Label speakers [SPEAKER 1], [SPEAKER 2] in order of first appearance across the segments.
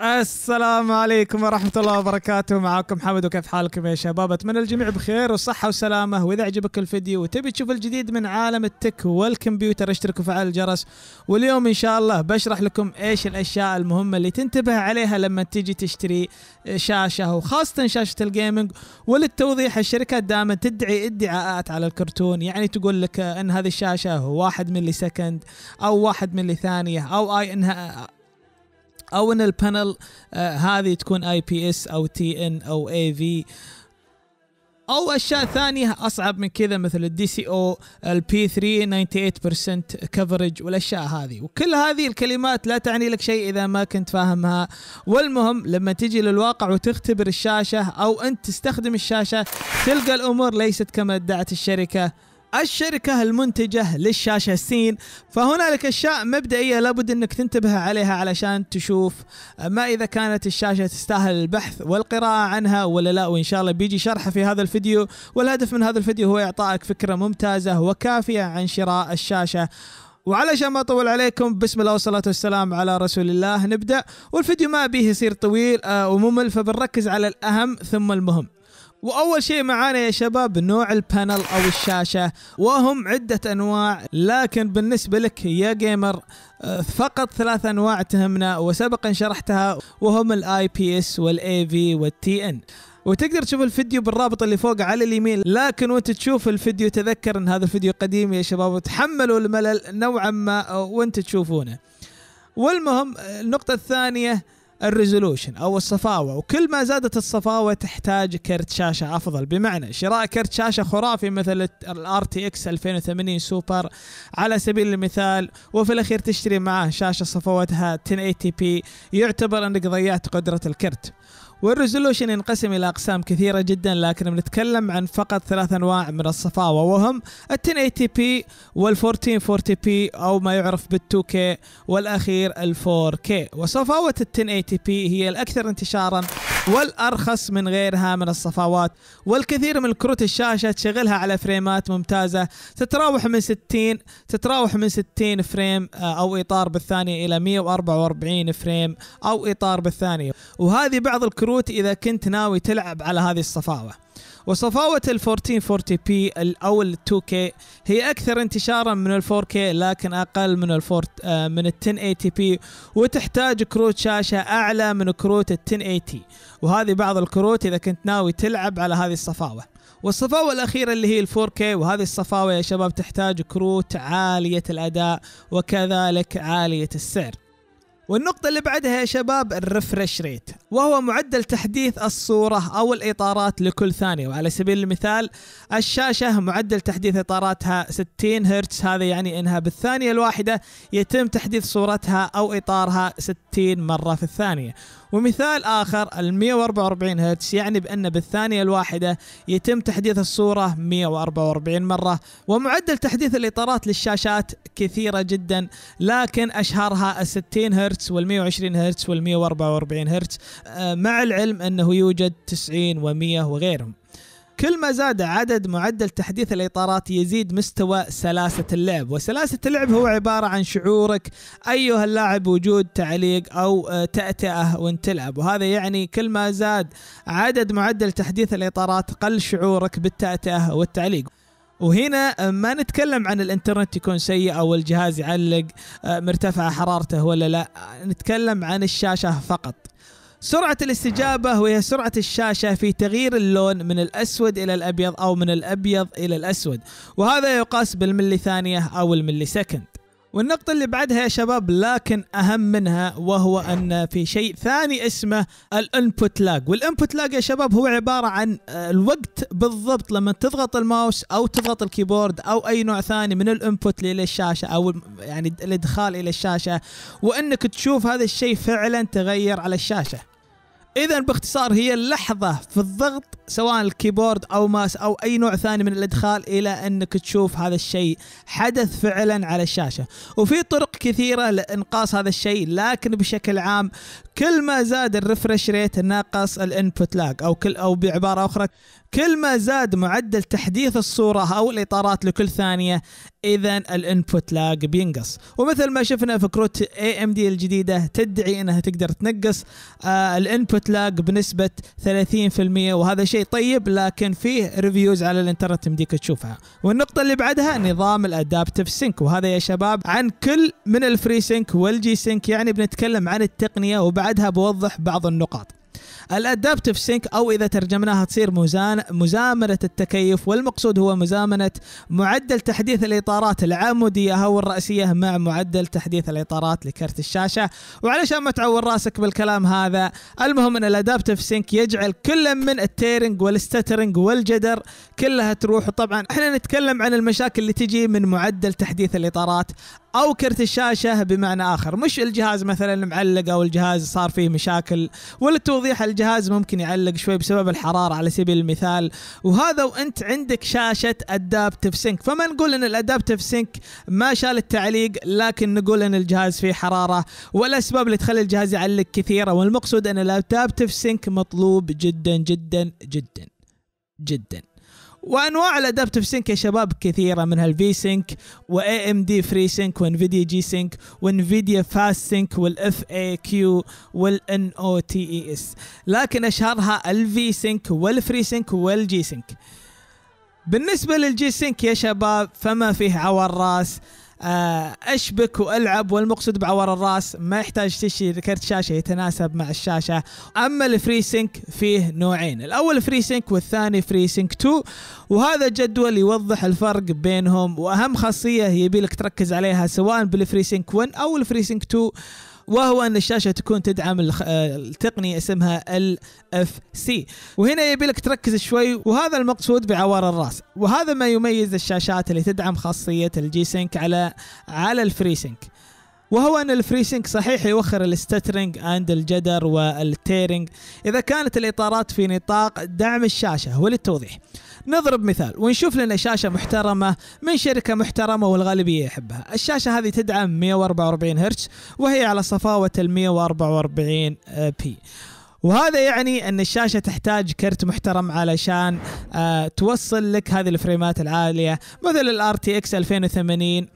[SPEAKER 1] السلام عليكم ورحمة الله وبركاته معاكم حمد وكيف حالكم يا شباب أتمنى الجميع بخير وصحة وسلامة وإذا عجبك الفيديو وتبي تشوف الجديد من عالم التك والكمبيوتر اشترك وفعل الجرس واليوم إن شاء الله بشرح لكم إيش الأشياء المهمة اللي تنتبه عليها لما تيجي تشتري شاشة وخاصة شاشة الجيمنج وللتوضيح الشركات دائما تدعي ادعاءات على الكرتون يعني تقول لك أن هذه الشاشة واحد ملي سكند أو واحد ملي ثانية أو أي إنها او ان البانل آه هذه تكون اي بي اس او تي ان او اي في او اشياء ثانيه اصعب من كذا مثل الدي سي او البي 3 98% كفرج والاشياء هذه وكل هذه الكلمات لا تعني لك شيء اذا ما كنت فاهمها والمهم لما تجي للواقع وتختبر الشاشه او انت تستخدم الشاشه تلقى الامور ليست كما ادعت الشركه الشركة المنتجة للشاشة السين فهنالك أشياء مبدئية لابد أنك تنتبه عليها علشان تشوف ما إذا كانت الشاشة تستاهل البحث والقراءة عنها ولا لا وإن شاء الله بيجي شرحه في هذا الفيديو والهدف من هذا الفيديو هو إعطائك فكرة ممتازة وكافية عن شراء الشاشة وعلشان ما اطول عليكم بسم الله والصلاه والسلام على رسول الله نبدا والفيديو ما بيه يصير طويل آه، وممل فبنركز على الاهم ثم المهم واول شيء معانا يا شباب نوع البانل او الشاشه وهم عده انواع لكن بالنسبه لك يا جيمر آه، فقط ثلاث انواع تهمنا وسبقا شرحتها وهم الاي بي اس والاي في والتي ان وتقدر تشوف الفيديو بالرابط اللي فوق على اليمين لكن وانت تشوف الفيديو تذكر ان هذا الفيديو قديم يا شباب وتحملوا الملل نوعا ما آه، وانت تشوفونه والمهم آه، النقطه الثانيه الريزولوشن او الصفاوه وكل ما زادت الصفاوه تحتاج كرت شاشه افضل بمعنى شراء كرت شاشه خرافي مثل الار تي اكس 2080 سوبر على سبيل المثال وفي الاخير تشتري معاه شاشه صفوتها 1080 بي يعتبر انك ضيعت قدره الكرت والريزولوشن ينقسم الى اقسام كثيره جدا لكن بنتكلم عن فقط ثلاث انواع من الصفاوه وهم ال 1080p وال 1440p او ما يعرف بال 2K والاخير ال 4K وصفاوه ال 1080p هي الاكثر انتشارا والأرخص من غيرها من الصفاوات والكثير من كروت الشاشة تشغلها على فريمات ممتازة تتراوح من 60 تتراوح من 60 فريم آه، أو إطار بالثانية إلى 144 فريم أو إطار بالثانية وهذه بعض الكروت إذا كنت ناوي تلعب على هذه الصفاوة وصفاوة ال 1440 بي او ال 2 k هي اكثر انتشارا من ال 4 k لكن اقل من ال آه، من ال 1080 بي وتحتاج كروت شاشة اعلى من كروت ال 1080 وهذه بعض الكروت اذا كنت ناوي تلعب على هذه الصفاوة والصفاوة الأخيرة اللي هي ال 4K وهذه الصفاوة يا شباب تحتاج كروت عالية الأداء وكذلك عالية السعر والنقطة اللي بعدها يا شباب الريفرش ريت وهو معدل تحديث الصورة أو الإطارات لكل ثانية وعلى سبيل المثال الشاشة معدل تحديث إطاراتها 60 هرتز هذا يعني أنها بالثانية الواحدة يتم تحديث صورتها أو إطارها 60 مرة في الثانية ومثال آخر ال 144 هرتز يعني بأن بالثانية الواحدة يتم تحديث الصورة 144 مرة ومعدل تحديث الإطارات للشاشات كثيرة جدا لكن أشهرها ال 60 هرتز وال 120 هرتز وال 144 هرتز آه، مع العلم أنه يوجد 90 و100 وغيرهم كل ما زاد عدد معدل تحديث الإطارات يزيد مستوى سلاسة اللعب وسلاسة اللعب هو عبارة عن شعورك أيها اللاعب وجود تعليق أو آه، تأتأة وانت تلعب وهذا يعني كل ما زاد عدد معدل تحديث الإطارات قل شعورك بالتأتأة والتعليق وهنا آه، ما نتكلم عن الانترنت يكون سيء او الجهاز يعلق آه، مرتفعه حرارته ولا لا نتكلم عن الشاشه فقط سرعة الاستجابة وهي سرعة الشاشة في تغيير اللون من الأسود إلى الأبيض أو من الأبيض إلى الأسود وهذا يقاس بالملي ثانية أو الملي سكند والنقطة اللي بعدها يا شباب لكن أهم منها وهو أن في شيء ثاني اسمه الانبوت لاج والانبوت لاج يا شباب هو عبارة عن آه، الوقت بالضبط لما تضغط الماوس أو تضغط الكيبورد أو أي نوع ثاني من الانبوت إلى الشاشة أو يعني الإدخال إلى الشاشة وأنك تشوف هذا الشيء فعلا تغير على الشاشة اذا باختصار هي اللحظه في الضغط سواء الكيبورد او ماس او اي نوع ثاني من الادخال الى انك تشوف هذا الشيء حدث فعلا على الشاشه وفي طرق كثيره لانقاص هذا الشيء لكن بشكل عام كل ما زاد الريفرش ريت ناقص الانبوت لاج او كل او بعباره اخرى كل ما زاد معدل تحديث الصوره او الاطارات لكل ثانيه اذا الانبوت لاج بينقص ومثل ما شفنا في كروت اي ام دي الجديده تدعي انها تقدر تنقص آه، الانبوت كتلاق بنسبه 30% وهذا شيء طيب لكن فيه ريفيوز على الانترنت مديك تشوفها والنقطه اللي بعدها نظام الادابتف سينك وهذا يا شباب عن كل من الفري سينك والجي سينك يعني بنتكلم عن التقنيه وبعدها بوضح بعض النقاط الادابتف سينك او اذا ترجمناها تصير مزان مزامنه التكيف والمقصود هو مزامنه معدل تحديث الاطارات العموديه او الراسيه مع معدل تحديث الاطارات لكرت الشاشه وعلشان ما تعور راسك بالكلام هذا المهم ان الادابتف سينك يجعل كل من التيرنج والستترنج والجدر كلها تروح وطبعا احنا نتكلم عن المشاكل اللي تجي من معدل تحديث الاطارات او كرت الشاشه بمعنى اخر مش الجهاز مثلا معلق او الجهاز صار فيه مشاكل وللتوضيح الجهاز ممكن يعلق شوي بسبب الحراره على سبيل المثال وهذا وانت عندك شاشه ادابتف سينك فما نقول ان الادابتف سينك ما شال التعليق لكن نقول ان الجهاز فيه حراره والاسباب اللي تخلي الجهاز يعلق كثيره والمقصود ان الادابتف سينك مطلوب جدا جدا جدا جدا وانواع الادابتف سينك يا شباب كثيره منها الفي سينك واي ام دي فري سينك وانفيديا جي سينك وانفيديا فاست سينك والاف اي كيو والان او تي اي اس لكن اشهرها الفي سينك والفري سينك والجي سينك بالنسبه للجي سينك يا شباب فما فيه عور راس آه، اشبك والعب والمقصود بعور الراس ما يحتاج تشتري كرت شاشه يتناسب مع الشاشه اما الفري سينك فيه نوعين الاول فري سينك والثاني فري سينك 2 وهذا جدول يوضح الفرق بينهم واهم خاصيه يبي لك تركز عليها سواء بالفري سينك 1 او الفري سينك 2 وهو ان الشاشه تكون تدعم آه، التقنيه اسمها ال اف سي وهنا يبي لك تركز شوي وهذا المقصود بعوار الراس وهذا ما يميز الشاشات اللي تدعم خاصيه الجي سينك على على الفري سينك وهو ان الفري سينك صحيح يوخر الستترنج اند الجدر والتيرنج اذا كانت الاطارات في نطاق دعم الشاشه وللتوضيح نضرب مثال ونشوف لنا شاشه محترمه من شركه محترمه والغالبيه يحبها الشاشه هذه تدعم 144 هرتز وهي على صفاوه ال 144 بي آه، وهذا يعني ان الشاشه تحتاج كرت محترم علشان آه، توصل لك هذه الفريمات العاليه مثل الـ RTX 2080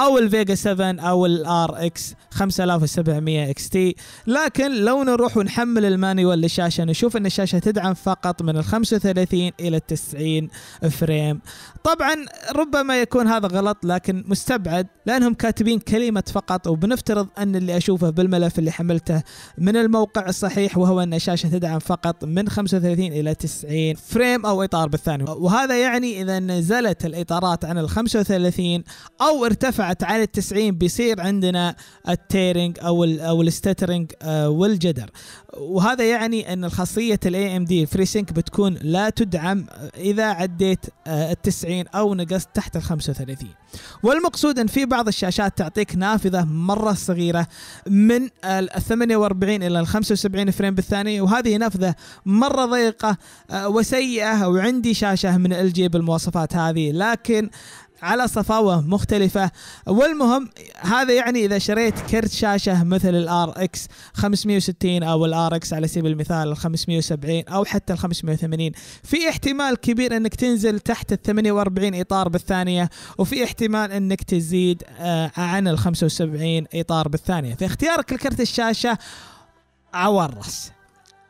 [SPEAKER 1] او الفيجا 7 او الار اكس 5700 اكس تي لكن لو نروح ونحمل المانيوال للشاشه نشوف ان الشاشه تدعم فقط من ال 35 الى ال 90 فريم طبعا ربما يكون هذا غلط لكن مستبعد لانهم كاتبين كلمه فقط وبنفترض ان اللي اشوفه بالملف اللي حملته من الموقع الصحيح وهو ان الشاشه تدعم فقط من 35 الى 90 فريم او اطار بالثانيه وهذا يعني اذا نزلت الاطارات عن ال 35 او ارتفع ارتفعت عن ال 90 بيصير عندنا التيرنج او الـ او الستترنج آه، والجدر وهذا يعني ان الخاصيه الاي ام دي فري سينك بتكون لا تدعم آه، اذا عديت آه، ال 90 او نقصت تحت ال 35 والمقصود ان في بعض الشاشات تعطيك نافذه مره صغيره من ال 48 الى ال 75 فريم بالثانيه وهذه نافذه مره ضيقه وسيئه وعندي شاشه من ال جي بالمواصفات هذه لكن على صفاوه مختلفه والمهم هذا يعني اذا شريت كرت شاشه مثل الار اكس 560 او الار اكس على سبيل المثال 570 او حتى ال 580 في احتمال كبير انك تنزل تحت ال 48 اطار بالثانيه وفي احتمال انك تزيد آه، عن ال 75 اطار بالثانيه فاختيارك لكرت الشاشه عور راس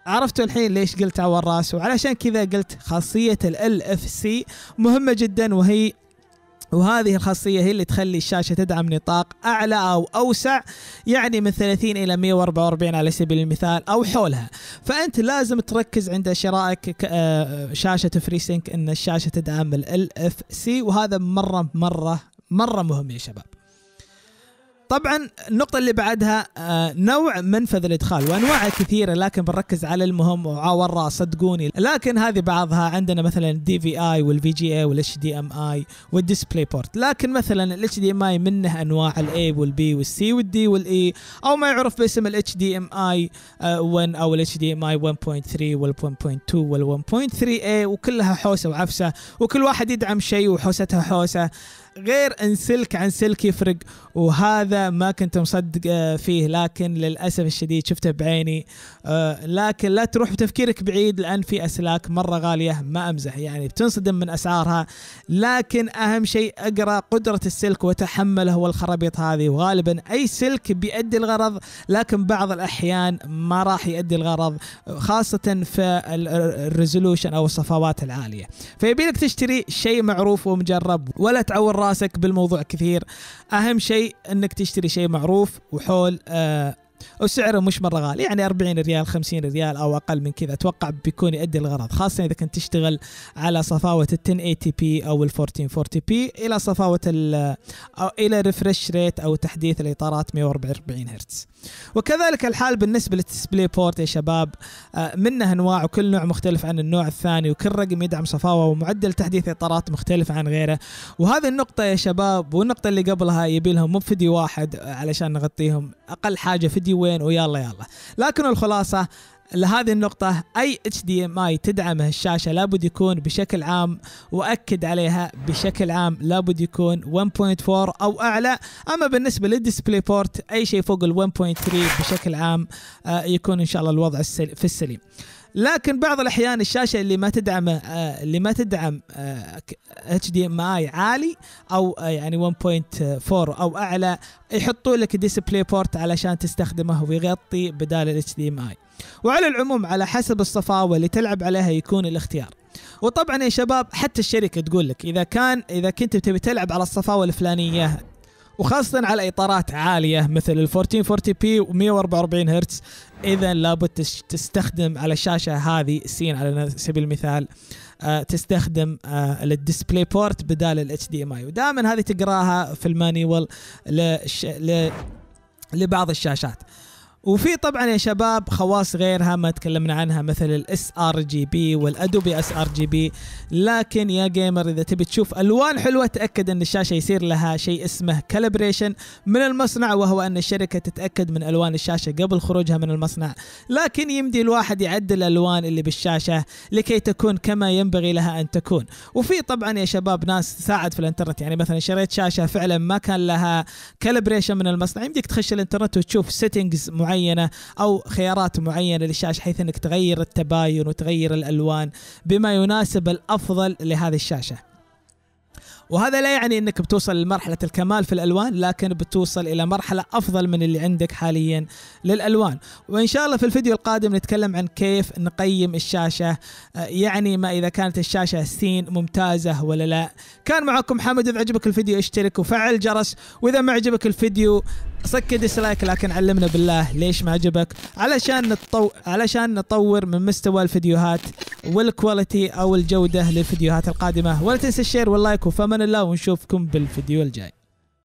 [SPEAKER 1] عرفتوا الحين ليش قلت عور راس وعلشان كذا قلت خاصيه ال اف سي مهمه جدا وهي وهذه الخاصية هي اللي تخلي الشاشة تدعم نطاق أعلى أو أوسع يعني من 30 إلى 144 على سبيل المثال أو حولها فأنت لازم تركز عند شرائك آه، شاشة فريسينك أن الشاشة تدعم ال LFC وهذا مرة مرة مرة مهم يا شباب طبعا النقطة اللي بعدها آه، نوع منفذ الادخال وانواعه كثيرة لكن بنركز على المهم آه، ورا صدقوني لكن هذه بعضها عندنا مثلا الدي في اي والفي جي اي والاتش دي ام اي والديسبلاي بورت لكن مثلا الاتش دي ام اي منه انواع الاي والبي والسي والدي والاي e، او ما يعرف باسم الاتش دي ام اي 1 او الاتش دي ام اي 1.3 وال 1.2 وال 1.3 اي وكلها حوسة وعفسة وكل واحد يدعم شيء وحوستها حوسة غير ان سلك عن سلك يفرق وهذا ما كنت مصدق آه، فيه لكن للاسف الشديد شفته بعيني آه، لكن لا تروح بتفكيرك بعيد لان في اسلاك مره غاليه ما امزح يعني بتنصدم من اسعارها لكن اهم شيء اقرا قدره السلك وتحمله والخرابيط هذه وغالبا اي سلك بيؤدي الغرض لكن بعض الاحيان ما راح يؤدي الغرض خاصه في الريزولوشن او الصفوات العاليه فيبيلك تشتري شيء معروف ومجرب ولا تعور راسك بالموضوع كثير اهم شيء انك تشتري شيء معروف وحول آه وسعره مش مره غالي يعني 40 ريال 50 ريال او اقل من كذا اتوقع بيكون يؤدي الغرض خاصه اذا كنت تشتغل على صفاوه ال 1080 بي او ال 1440 بي الى صفاوه او الى ريفرش ريت او تحديث الاطارات 144 هرتز وكذلك الحال بالنسبه للديسبلاي بورت يا شباب آه، منه انواع وكل نوع مختلف عن النوع الثاني وكل رقم يدعم صفاوه ومعدل تحديث اطارات مختلف عن غيره وهذه النقطه يا شباب والنقطه اللي قبلها يبي لهم مو فيديو واحد علشان نغطيهم اقل حاجه فيديوين ويلا يلا لكن الخلاصه لهذه النقطة أي HDMI تدعمه الشاشة لابد يكون بشكل عام وأكد عليها بشكل عام لابد يكون 1.4 أو أعلى أما بالنسبة للديسبلاي بورت أي شيء فوق ال 1.3 بشكل عام آه، يكون إن شاء الله الوضع في السليم لكن بعض الاحيان الشاشه اللي ما تدعم آه، اللي ما تدعم اتش دي ام اي عالي او آه، يعني 1.4 او اعلى يحطوا لك ديسبلاي بورت علشان تستخدمه ويغطي بدال الاتش دي ام اي وعلى العموم على حسب الصفاوه اللي تلعب عليها يكون الاختيار وطبعا يا شباب حتى الشركه تقول لك اذا كان اذا كنت تبي تلعب على الصفاوه الفلانيه وخاصة على إطارات عالية مثل ال 1440 بي و 144 هرتز إذا لابد تستخدم على الشاشة هذه سين على سبيل المثال آه، تستخدم آه، الديسبلاي بورت بدال الاتش دي ام اي ودائما هذه تقراها في المانيوال لبعض الشاشات وفي طبعا يا شباب خواص غيرها ما تكلمنا عنها مثل الاس ار جي بي والادوبي اس ار جي بي لكن يا جيمر اذا تبي تشوف الوان حلوه تاكد ان الشاشه يصير لها شيء اسمه كالبريشن من المصنع وهو ان الشركه تتاكد من الوان الشاشه قبل خروجها من المصنع لكن يمدي الواحد يعدل الالوان اللي بالشاشه لكي تكون كما ينبغي لها ان تكون وفي طبعا يا شباب ناس تساعد في الانترنت يعني مثلا شريت شاشه فعلا ما كان لها كالبريشن من المصنع يمديك تخش الانترنت وتشوف سيتنجز معينه او خيارات معينه للشاشه حيث انك تغير التباين وتغير الالوان بما يناسب الافضل لهذه الشاشه. وهذا لا يعني انك بتوصل لمرحله الكمال في الالوان لكن بتوصل الى مرحله افضل من اللي عندك حاليا للالوان وان شاء الله في الفيديو القادم نتكلم عن كيف نقيم الشاشه آه، يعني ما اذا كانت الشاشه سين ممتازه ولا لا كان معكم حمد اذا عجبك الفيديو اشترك وفعل الجرس واذا ما عجبك الفيديو صك ديسلايك لكن علمنا بالله ليش ما عجبك علشان نطو علشان نطور من مستوى الفيديوهات والكواليتي او الجوده للفيديوهات القادمه ولا تنسى الشير واللايك وفمن الله ونشوفكم بالفيديو الجاي